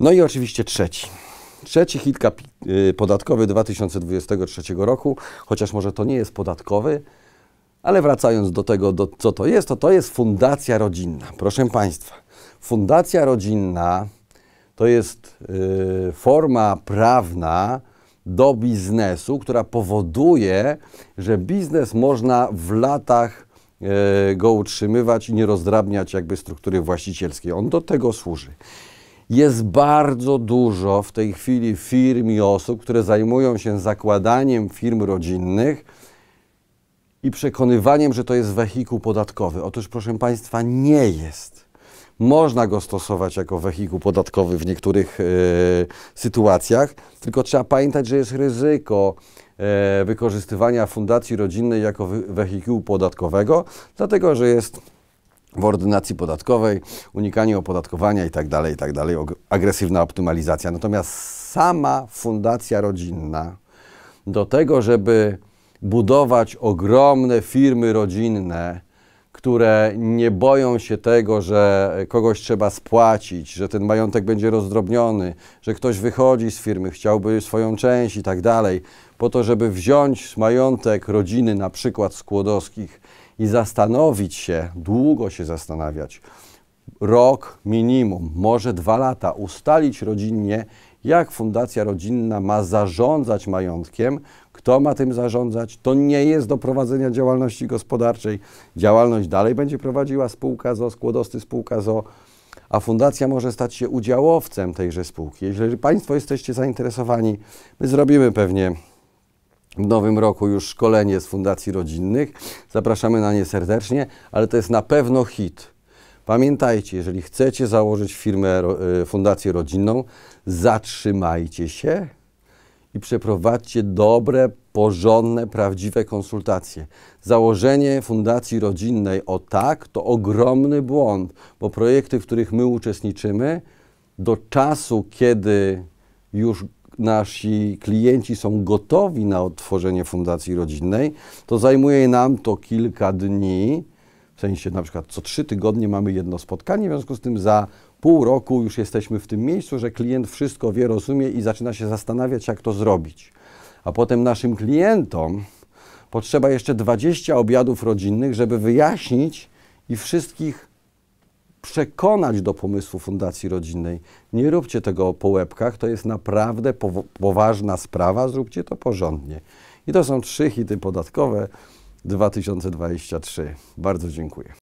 No i oczywiście trzeci. Trzeci hit y, podatkowy 2023 roku, chociaż może to nie jest podatkowy, ale wracając do tego, do, co to jest, to to jest fundacja rodzinna. Proszę Państwa, fundacja rodzinna to jest y, forma prawna do biznesu, która powoduje, że biznes można w latach y, go utrzymywać i nie rozdrabniać jakby struktury właścicielskiej. On do tego służy. Jest bardzo dużo w tej chwili firm i osób, które zajmują się zakładaniem firm rodzinnych i przekonywaniem, że to jest wehikuł podatkowy. Otóż, proszę Państwa, nie jest. Można go stosować jako wehikuł podatkowy w niektórych e, sytuacjach, tylko trzeba pamiętać, że jest ryzyko e, wykorzystywania fundacji rodzinnej jako wehikułu podatkowego, dlatego że jest w ordynacji podatkowej, unikanie opodatkowania tak itd., tak agresywna optymalizacja. Natomiast sama fundacja rodzinna do tego, żeby budować ogromne firmy rodzinne, które nie boją się tego, że kogoś trzeba spłacić, że ten majątek będzie rozdrobniony, że ktoś wychodzi z firmy, chciałby swoją część i tak dalej, po to, żeby wziąć majątek rodziny, na przykład Skłodowskich, i zastanowić się, długo się zastanawiać, rok minimum, może dwa lata, ustalić rodzinnie, jak fundacja rodzinna ma zarządzać majątkiem, kto ma tym zarządzać. To nie jest do prowadzenia działalności gospodarczej. Działalność dalej będzie prowadziła spółka ZO, skłodosty spółka ZO, a fundacja może stać się udziałowcem tejże spółki. Jeżeli Państwo jesteście zainteresowani, my zrobimy pewnie w nowym roku już szkolenie z fundacji rodzinnych. Zapraszamy na nie serdecznie, ale to jest na pewno hit. Pamiętajcie, jeżeli chcecie założyć firmę, y, fundację rodzinną, zatrzymajcie się i przeprowadźcie dobre, porządne, prawdziwe konsultacje. Założenie fundacji rodzinnej o tak to ogromny błąd, bo projekty, w których my uczestniczymy, do czasu, kiedy już nasi klienci są gotowi na otworzenie fundacji rodzinnej, to zajmuje nam to kilka dni, w sensie na przykład co trzy tygodnie mamy jedno spotkanie, w związku z tym za pół roku już jesteśmy w tym miejscu, że klient wszystko wie, rozumie i zaczyna się zastanawiać, jak to zrobić. A potem naszym klientom potrzeba jeszcze 20 obiadów rodzinnych, żeby wyjaśnić i wszystkich przekonać do pomysłu Fundacji Rodzinnej. Nie róbcie tego po łebkach, to jest naprawdę poważna sprawa, zróbcie to porządnie. I to są trzy hity podatkowe. 2023. Bardzo dziękuję.